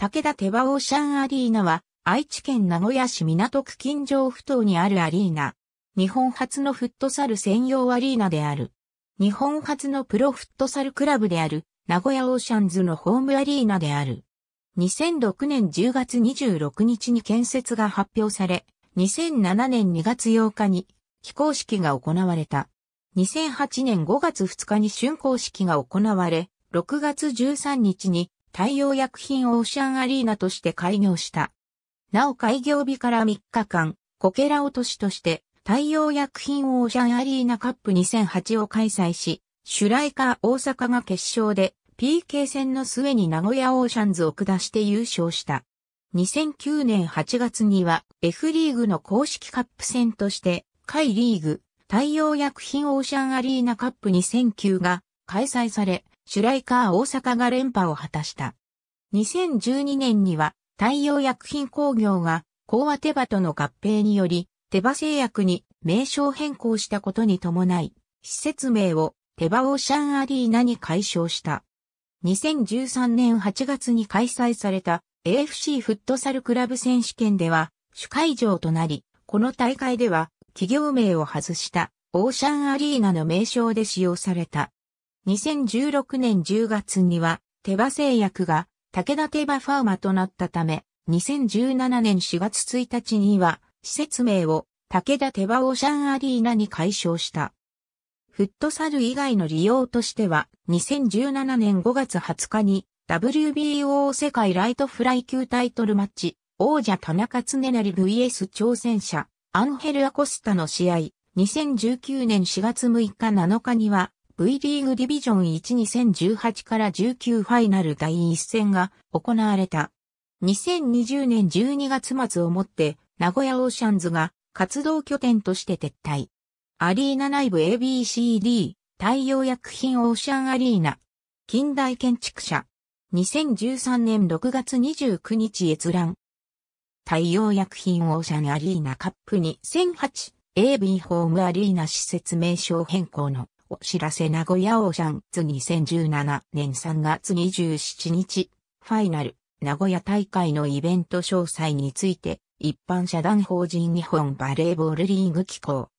武田手羽オーシャンアリーナは、愛知県名古屋市港区近城ふ頭にあるアリーナ。日本初のフットサル専用アリーナである。日本初のプロフットサルクラブである、名古屋オーシャンズのホームアリーナである。2006年10月26日に建設が発表され、2007年2月8日に非公式が行われた。2008年5月2日に竣工式が行われ、6月13日に太陽薬品オーシャンアリーナとして開業した。なお開業日から3日間、こけら落としとして、太陽薬品オーシャンアリーナカップ2008を開催し、シュイカー大阪が決勝で PK 戦の末に名古屋オーシャンズを下して優勝した。2009年8月には F リーグの公式カップ戦として、海リーグ、太陽薬品オーシャンアリーナカップ2009が開催され、シュライカー大阪が連覇を果たした。2012年には、太陽薬品工業が、コ和手羽との合併により、手羽製薬に名称変更したことに伴い、施設名を手羽オーシャンアリーナに改称した。2013年8月に開催された AFC フットサルクラブ選手権では主会場となり、この大会では企業名を外したオーシャンアリーナの名称で使用された。2016年10月には、手羽製薬が武田手羽ファーマとなったため、2017年4月1日には、施設名を武田手羽オーシャンアリーナに解消した。フットサル以外の利用としては、2017年5月20日に WBO 世界ライトフライ級タイトルマッチ、王者田中な成 VS 挑戦者、アンヘル・アコスタの試合、2019年4月6日7日には、V リーグディビジョン12018から19ファイナル第1戦が行われた。2020年12月末をもって名古屋オーシャンズが活動拠点として撤退。アリーナ内部 ABCD 太陽薬品オーシャンアリーナ近代建築者2013年6月29日閲覧太陽薬品オーシャンアリーナカップ2008 AB ホームアリーナ施設名称変更のお知らせ名古屋オーシャンズ2017年3月27日、ファイナル、名古屋大会のイベント詳細について、一般社団法人日本バレーボールリーグ機構、